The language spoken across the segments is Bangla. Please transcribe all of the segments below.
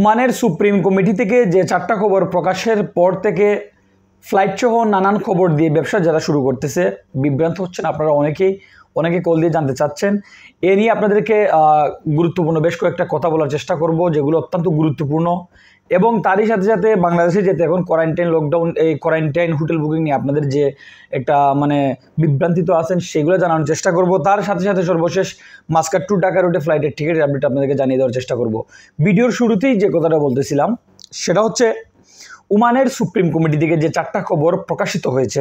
ওমানের সুপ্রিম কমিটি থেকে যে চারটা খবর প্রকাশের পর থেকে ফ্লাইটসহ নানান খবর দিয়ে ব্যবসা যারা শুরু করতেছে বিভ্রান্ত হচ্ছেন আপনারা অনেকেই অনেকে কল দিয়ে জানতে চাচ্ছেন এ নিয়ে আপনাদেরকে গুরুত্বপূর্ণ বেশ কয়েকটা কথা বলার চেষ্টা করব যেগুলো অত্যন্ত গুরুত্বপূর্ণ এবং তারই সাথে সাথে বাংলাদেশে যেতে এখন কোয়ারেন্টাইন লকডাউন এই কোয়ারেন্টাইন হোটেল বুকিং নিয়ে আপনাদের যে একটা মানে বিভ্রান্তিত আছেন সেগুলো জানানোর চেষ্টা করব তার সাথে সাথে সর্বশেষ মাস্কার টু ঢাকা রুটে ফ্লাইটের টিকিট আপডেট আপনাদেরকে জানিয়ে দেওয়ার চেষ্টা করব ভিডিওর শুরুতেই যে কথাটা বলতেছিলাম সেটা হচ্ছে উমানের সুপ্রিম কমিটি থেকে যে চারটা খবর প্রকাশিত হয়েছে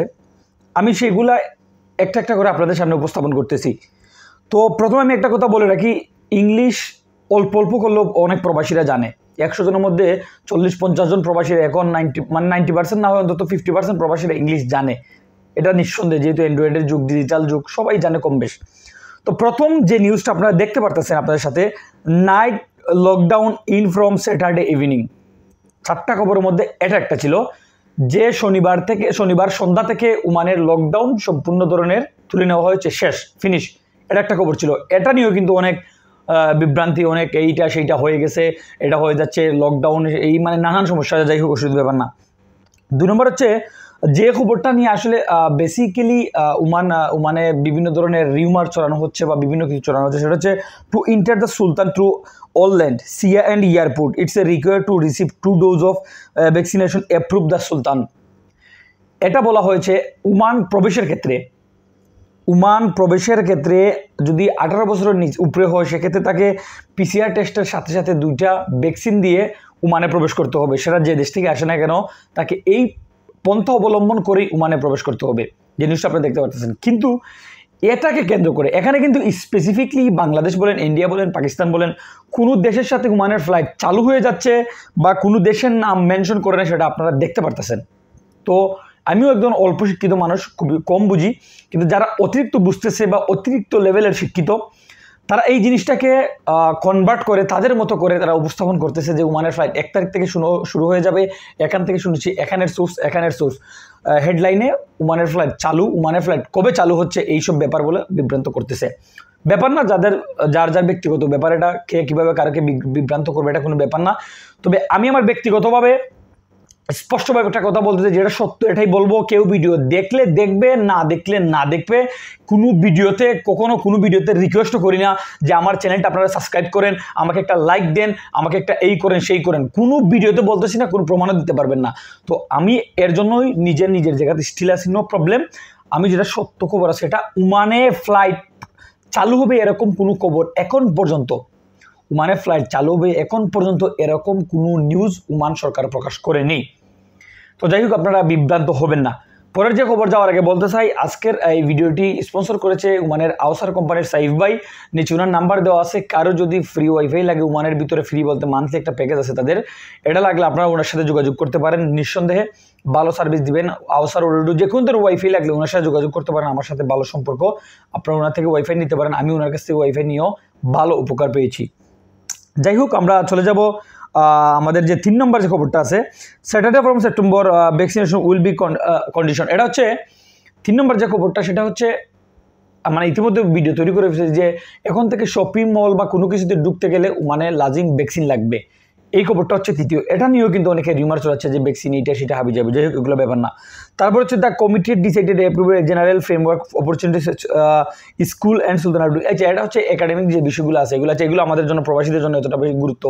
আমি সেগুলা একটা একটা করে আপনাদের সামনে উপস্থাপন করতেছি তো প্রথমে আমি একটা কথা বলে রাখি ইংলিশ অল্প অল্প করলেও অনেক প্রবাসীরা জানে একশো জনের মধ্যে চল্লিশ পঞ্চাশ জন প্রবাসীরা এখন নাইনটি মানে নাইনটি পার্সেন্ট না হয় অন্তত ফিফটি পার্সেন্ট প্রবাসীরা ইংলিশ জানে এটা নিঃসন্দেহে যেহেতু অ্যান্ড্রয়েডের যুগ ডিজিটাল যুগ সবাই জানে কম বেশ তো প্রথম যে নিউজটা আপনারা দেখতে পারতেছেন আপনাদের সাথে night lockdown in from Saturday evening চারটা খবরের মধ্যে এটা একটা ছিল যে শনিবার থেকে শনিবার সন্ধ্যা থেকে উমানের লকডাউন সম্পূর্ণ ধরনের তুলে নেওয়া হয়েছে শেষ ফিনিশ এটা একটা খবর ছিল এটা নিয়েও কিন্তু অনেক বিভ্রান্তি অনেক এইটা সেইটা হয়ে গেছে এটা হয়ে যাচ্ছে লকডাউন এই মানে নানান সমস্যা যাই হোক ওষুধ ব্যাপার না দুই নম্বর হচ্ছে যে খবরটা নিয়ে আসলে বেসিক্যালি উমান উমানে বিভিন্ন ধরনের রিউমার চড়ানো হচ্ছে বা বিভিন্ন কিছু চড়ানো হচ্ছে সেটা হচ্ছে to enter the sultan to Orland, Sia and airport it's a require to receive two dose of vaccination approve the sultan এটা বলা হয়েছে উমান প্রবেশের ক্ষেত্রে উমান প্রবেশের ক্ষেত্রে যদি আঠারো বছরের নিচ উপরে হয় সেক্ষেত্রে তাকে পিসিআর টেস্টের সাথে সাথে দুইটা ভ্যাকসিন দিয়ে উমানে প্রবেশ করতে হবে সেটা যে দেশ থেকে আসে না কেন তাকে এই পন্থা অবলম্বন করেই উমানে প্রবেশ করতে হবে যে নিউজটা আপনারা দেখতে পাচ্ছেন কিন্তু এটাকে কেন্দ্র করে এখানে কিন্তু স্পেসিফিকলি বাংলাদেশ বলেন ইন্ডিয়া বলেন পাকিস্তান বলেন কোনো দেশের সাথে উমানের ফ্লাইট চালু হয়ে যাচ্ছে বা কোনো দেশের নাম মেনশন করে না সেটা আপনারা দেখতে পারতেছেন তো আমিও একজন অল্প শিক্ষিত মানুষ খুবই কম বুঝি কিন্তু যারা অতিরিক্ত বুঝতেছে বা অতিরিক্ত লেভেলের শিক্ষিত তারা এই জিনিসটাকে কনভার্ট করে তাদের মতো করে তারা উপস্থাপন করতেছে যে উমানের ফ্লাইট এক তারিখ থেকে শুনো শুরু হয়ে যাবে এখান থেকে শুনেছি এখানের সোর্স এখানের সোর্স হেডলাইনে উমানের ফ্ল্যাট চালু উমানের ফ্লাইট কবে চালু হচ্ছে এইসব ব্যাপার বলে বিভ্রান্ত করতেছে ব্যাপার না যাদের যার যার ব্যক্তিগত ব্যাপার এটা কে কীভাবে কারকে বিভ্রান্ত করবে এটা কোনো ব্যাপার না তবে আমি আমার ব্যক্তিগতভাবে স্পষ্টভাবে একটা কথা বলতে যেটা সত্য এটাই বলবো কেউ ভিডিও দেখলে দেখবে না দেখলে না দেখবে কোনো ভিডিওতে কখনো কোনো ভিডিওতে রিকোয়েস্টও করি না যে আমার চ্যানেলটা আপনারা সাবস্ক্রাইব করেন আমাকে একটা লাইক দেন আমাকে একটা এই করেন সেই করেন কোনো ভিডিওতে বলতেছি না কোনো প্রমাণও দিতে পারবেন না তো আমি এর জন্যই নিজের নিজের জায়গাতে স্টিল আসি নো প্রবলেম আমি যেটা সত্য খবর আছে এটা উমানে ফ্লাইট চালু হবে এরকম কোনো খবর এখন পর্যন্ত উমানে ফ্লাইট চালু হবে এখন পর্যন্ত এরকম কোনো নিউজ উমান সরকার প্রকাশ করেনি তো যাই হোক আপনারা বিভ্রান্ত হবেন না পরের যে খবর যাওয়ার আগে বলতে চাই আজকের এই ভিডিওটি স্পন্সর করেছে উমানের আওসার কোম্পানির সাইফ বাই নিচে উনার নাম্বার দেওয়া আছে কারো যদি ফ্রি ওয়াইফাই লাগে উমানের ভিতরে ফ্রি বলতে মান্থলি একটা প্যাকেজ আছে তাদের এটা লাগলে আপনারা ওনার সাথে যোগাযোগ করতে পারেন নিঃসন্দেহে ভালো সার্ভিস দিবেন আওসার ওল্ডু যে কোনো ওয়াইফাই লাগলে ওনার সাথে যোগাযোগ করতে পারেন আমার সাথে ভালো সম্পর্ক আপনারা ওনার থেকে ওয়াইফাই নিতে পারেন আমি ওনার কাছ থেকে ওয়াইফাই নিয়েও ভালো উপকার পেয়েছি যাই হোক আমরা চলে যাব আমাদের যে তিন নম্বর যে খবরটা আছে Saturday from September vaccination will be condition এটা হচ্ছে তিন নম্বর যে খবরটা সেটা হচ্ছে মানে ইতিমধ্যে ভিডিও তৈরি করে ফেলেছে যে এখন থেকে শপিং মল বা কোনো কিছুতে ঢুকতে গেলে মানে লাজিং ভ্যাকসিন লাগবে এই খবরটা হচ্ছে তৃতীয় এটা নিয়েও কিন্তু অনেকে রিমার চলাচ্ছে যে ভ্যাকসিন এটা সেটা হাবি যাবে যাই হোক এগুলো ব্যাপার না তারপর হচ্ছে দ্য কমিটির decided approve general framework opportunities school and সুলতানাবু আচ্ছা এটা হচ্ছে একাডেমিক যে বিষয়গুলো আছে এগুলো আছে এগুলো আমাদের জন্য প্রবাসীদের জন্য এতটা বেশি গুরুত্ব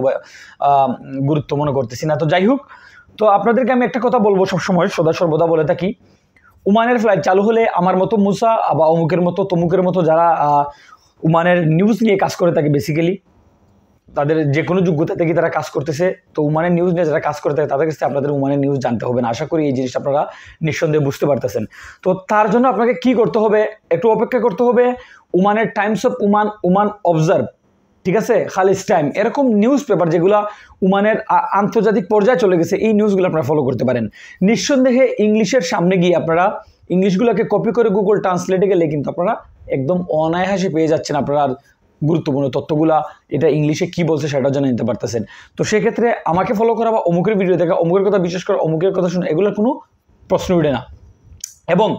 গুরুত্ব মনে করতেছি না তো যাই হোক তো আপনাদেরকে আমি একটা কথা বলবো সবসময় সদা সর্বদা বলে থাকি উমানের ফ্লাইট চালু হলে আমার মতো মুসা বা অমুকের মতো তমুকের মতো যারা উমানের নিউজ নিয়ে কাজ করে থাকে বেসিক্যালি তাদের যে কোনো যোগ্যতা থেকে তারা কাজ করতেছে তো উমানের নিউজ নিয়ে যারা কাজ করতে তাদের কাছে আপনাদের উমানের নিউজ জানতে হবে না আশা করি এই জিনিসটা আপনারা নিঃসন্দেহে বুঝতে পারতেছেন তো তার জন্য আপনাকে কি করতে হবে একটু অপেক্ষা করতে হবে উমানের times of Oman Oman observer ঠিক আছে খালিস টাইম এরকম নিউজ পেপার যেগুলো উমানের আন্তর্জাতিক পর্যায়ে চলে গেছে এই নিউজগুলো আপনারা ফলো করতে পারেন নিঃসন্দেহে ইংলিশের সামনে গিয়ে আপনারা ইংলিশগুলোকে কপি করে গুগল ট্রান্সলেটে গেলে কিন্তু আপনারা একদম অনায়াসে পেয়ে যাচ্ছেন আপনারা গুরুত্বপূর্ণ তথ্যগুলা এটা ইংলিশে কি বলছে সেটা জেনে নিতে পারতেছেন তো সেক্ষেত্রে আমাকে ফলো করা বা অমুকের ভিডিও দেখা অমুকের কথা বিশেষ করে অমুকের কথা শুনে এগুলোর কোনো প্রশ্ন উঠে না এবং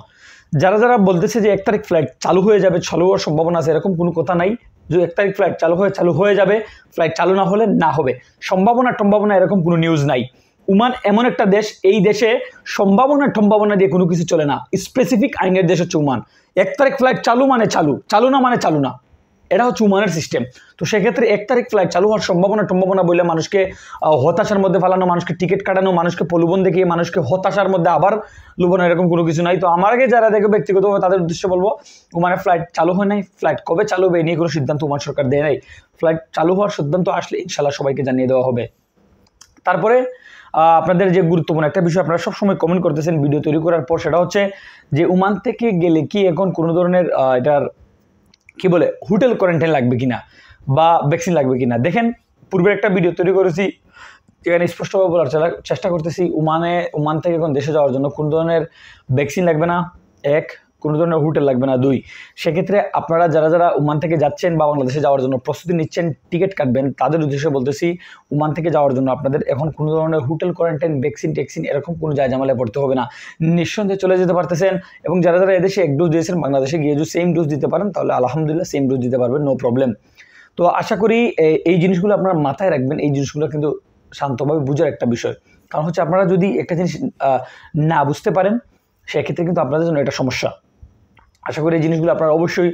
যারা যারা বলতেছে যে এক তারিখ ফ্লাইট চালু হয়ে যাবে চালু হওয়ার সম্ভাবনা আছে এরকম কোনো কথা নাই যে এক তারিখ ফ্লাইট চালু হয়ে চালু হয়ে যাবে ফ্লাইট চালু না হলে না হবে সম্ভাবনা টম্ভাবনা এরকম কোনো নিউজ নাই উমান এমন একটা দেশ এই দেশে সম্ভাবনা টম্ভাবনা দিয়ে কোনো কিছু চলে না স্পেসিফিক আইনের দেশ হচ্ছে উমান এক তারিখ ফ্লাইট চালু মানে চালু চালু না মানে চালু না এটা হচ্ছে উমানের সিস্টেম তো সেক্ষেত্রে এক তারিখ ফ্লাইট চালু হওয়ার সম্ভাবনা টম্ভাবনা বলে মানুষকে হতাশার মধ্যে ফেলানো মানুষকে টিকিট কাটানো মানুষকে প্রলোভন দেখিয়ে মানুষকে হতাশার মধ্যে আবার লুবানো এরকম কোনো কিছু নাই তো আমার আগে যারা দেখে ব্যক্তিগতভাবে তাদের উদ্দেশ্যে বলবো উমানের ফ্লাইট চালু হয় নাই ফ্লাইট কবে চালু হবে এ নিয়ে কোনো সিদ্ধান্ত উমান সরকার দেয় নাই ফ্লাইট চালু হওয়ার সিদ্ধান্ত আসলে ইনশাল্লাহ সবাইকে জানিয়ে দেওয়া হবে তারপরে আপনাদের যে গুরুত্বপূর্ণ একটা বিষয় আপনারা সবসময় কমেন্ট করতেছেন ভিডিও তৈরি করার পর সেটা হচ্ছে যে উমান থেকে গেলে কি এখন কোনো ধরনের এটার কি বলে হোটেল কোয়ারেন্টাইন লাগবে কিনা বা ভ্যাকসিন লাগবে কিনা দেখেন পূর্বের একটা ভিডিও তৈরি করেছি এখানে স্পষ্টভাবে বলার চেষ্টা করতেছি ওমানে ওমান থেকে এখন দেশে যাওয়ার জন্য কোন ধরনের ভ্যাকসিন লাগবে না এক কোনো ধরনের হোটেল লাগবে না দুই সেক্ষেত্রে আপনারা যারা যারা ওমান থেকে যাচ্ছেন বা বাংলাদেশে যাওয়ার জন্য প্রস্তুতি নিচ্ছেন টিকিট কাটবেন তাদের উদ্দেশ্যে বলতেছি ওমান থেকে যাওয়ার জন্য আপনাদের এখন কোনো ধরনের হোটেল কোয়ারেন্টাইন ভ্যাকসিন ট্যাক্সিন এরকম কোনো জায়জামালায় জামালায় পড়তে হবে না নিঃসন্দেহে চলে যেতে পারতেছেন এবং যারা যারা এদেশে এক ডোজ দিয়েছেন বাংলাদেশে গিয়ে যদি সেম ডোজ দিতে পারেন তাহলে আলহামদুলিল্লাহ সেম ডোজ দিতে পারবেন নো প্রবলেম তো আশা করি এই জিনিসগুলো আপনারা মাথায় রাখবেন এই জিনিসগুলো কিন্তু শান্তভাবে বুঝার একটা বিষয় কারণ হচ্ছে আপনারা যদি একটা জিনিস না বুঝতে পারেন সেক্ষেত্রে কিন্তু আপনাদের জন্য এটা সমস্যা আশা করি এই জিনিসগুলো আপনারা অবশ্যই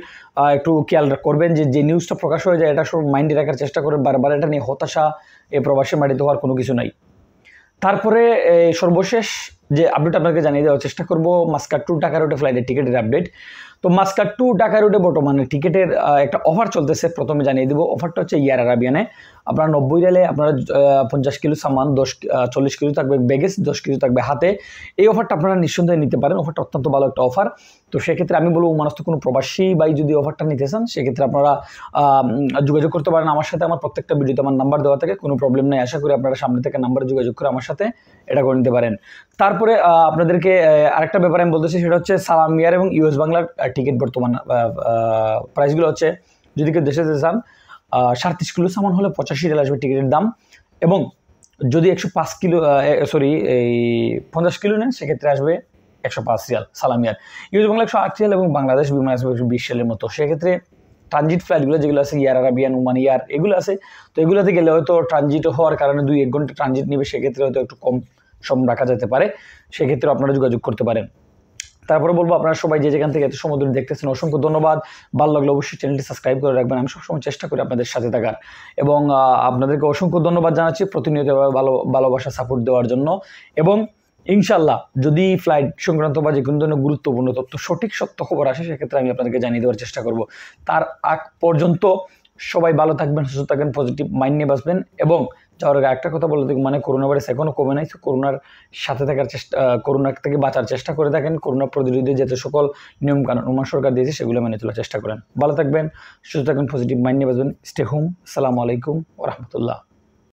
একটু খেয়াল করবেন যে যে নিউজটা প্রকাশ হয়ে যায় এটা সব মাইন্ডে রাখার চেষ্টা করেন বারবার এটা নিয়ে হতাশা এ প্রবাসী মাটিতে হওয়ার কোনো কিছু নাই তারপরে সর্বশেষ যে আপডেট আপনাকে জানিয়ে দেওয়ার চেষ্টা করব মাস্কার টু টাকা রোডে ফ্লাইটের টিকিটের আপডেট তো মাস্কার টু টাকা রোডে বর্তমানে টিকিটের একটা অফার চলতেছে প্রথমে জানিয়ে দেবো অফারটা হচ্ছে ইয়ার আরাবিয়ানে আপনারা নব্বই রেলে আপনারা পঞ্চাশ কিলো সামান দশ চল্লিশ কিলো থাকবে ব্যাগেজ দশ কিলো থাকবে হাতে এই অফারটা আপনারা নিঃসন্দেহে নিতে পারেন অফারটা অত্যন্ত ভালো একটা অফার তো সেক্ষেত্রে আমি বলবো মানুষ তো কোনো প্রবাসী বাই যদি অফারটা নিতে চান সেক্ষেত্রে আপনারা যোগাযোগ করতে পারেন আমার সাথে আমার প্রত্যেকটা ভিডিওতে আমার নাম্বার দেওয়া থাকে কোনো প্রবলেম নেই আশা করি আপনারা সামনে থেকে নাম্বার যোগাযোগ করে আমার সাথে এটা করে নিতে পারেন তারপর তারপরে আপনাদেরকে আরেকটা ব্যাপারে আমি বলতেছি সেটা হচ্ছে সালামিয়ার এবং ইউএস বাংলার টিকিট বর্তমান প্রাইসগুলো হচ্ছে যদি কেউ দেশে যেতে চান সাড়ত্রিশ কিলো সামান হলে পঁচাশি রিয়াল আসবে টিকিটের দাম এবং যদি একশো পাঁচ কিলো সরি এই পঞ্চাশ কিলো নেন সেক্ষেত্রে আসবে একশো পাঁচ রিয়াল ইয়ার ইউএস বাংলা একশো আট রিয়াল এবং বাংলাদেশ বিমান আসবে একশো বিশ সালের মতো সেক্ষেত্রে ট্রানজিট ফ্লাইটগুলো যেগুলো আছে ইয়ার আরাবিয়ান উমান ইয়ার এগুলো আছে তো এগুলোতে গেলে হয়তো ট্রানজিট হওয়ার কারণে দুই এক ঘন্টা ট্রানজিট নেবে সেক্ষেত্রে হয়তো একটু কম সম রাখা যেতে পারে সেক্ষেত্রে আপনারা যোগাযোগ করতে পারেন তারপরে বলবো আপনারা সবাই যে যেখান থেকে এত সমুদ্র দেখতেছেন অসংখ্য ধন্যবাদ ভালো লাগলে অবশ্যই চ্যানেলটি সাবস্ক্রাইব করে রাখবেন আমি সবসময় চেষ্টা করি আপনাদের সাথে থাকার এবং আপনাদেরকে অসংখ্য ধন্যবাদ জানাচ্ছি প্রতিনিয়তভাবে ভালো ভালোবাসা সাপোর্ট দেওয়ার জন্য এবং ইনশাল্লাহ যদি ফ্লাইট সংক্রান্ত বা যে কোনো ধরনের গুরুত্বপূর্ণ তথ্য সঠিক সত্য খবর আসে সেক্ষেত্রে আমি আপনাদেরকে জানিয়ে দেওয়ার চেষ্টা করব তার আগ পর্যন্ত সবাই ভালো থাকবেন সুস্থ থাকবেন পজিটিভ মাইন্ড নিয়ে বাসবেন এবং যাওয়ার আগে একটা কথা বলে মানে করোনা ভাইরাস এখনও কমে নাই করোনার সাথে থাকার চেষ্টা করোনা থেকে বাঁচার চেষ্টা করে থাকেন করোনা প্রতিরোধে যেতে সকল নিয়মকানুন উমান সরকার দিয়েছে সেগুলো মেনে চলার চেষ্টা করেন ভালো থাকবেন সুস্থ থাকবেন পজিটিভ মাইন্ড নিয়ে বাঁচবেন স্টে হোম আসসালামু আলাইকুম রহমতুল্লাহ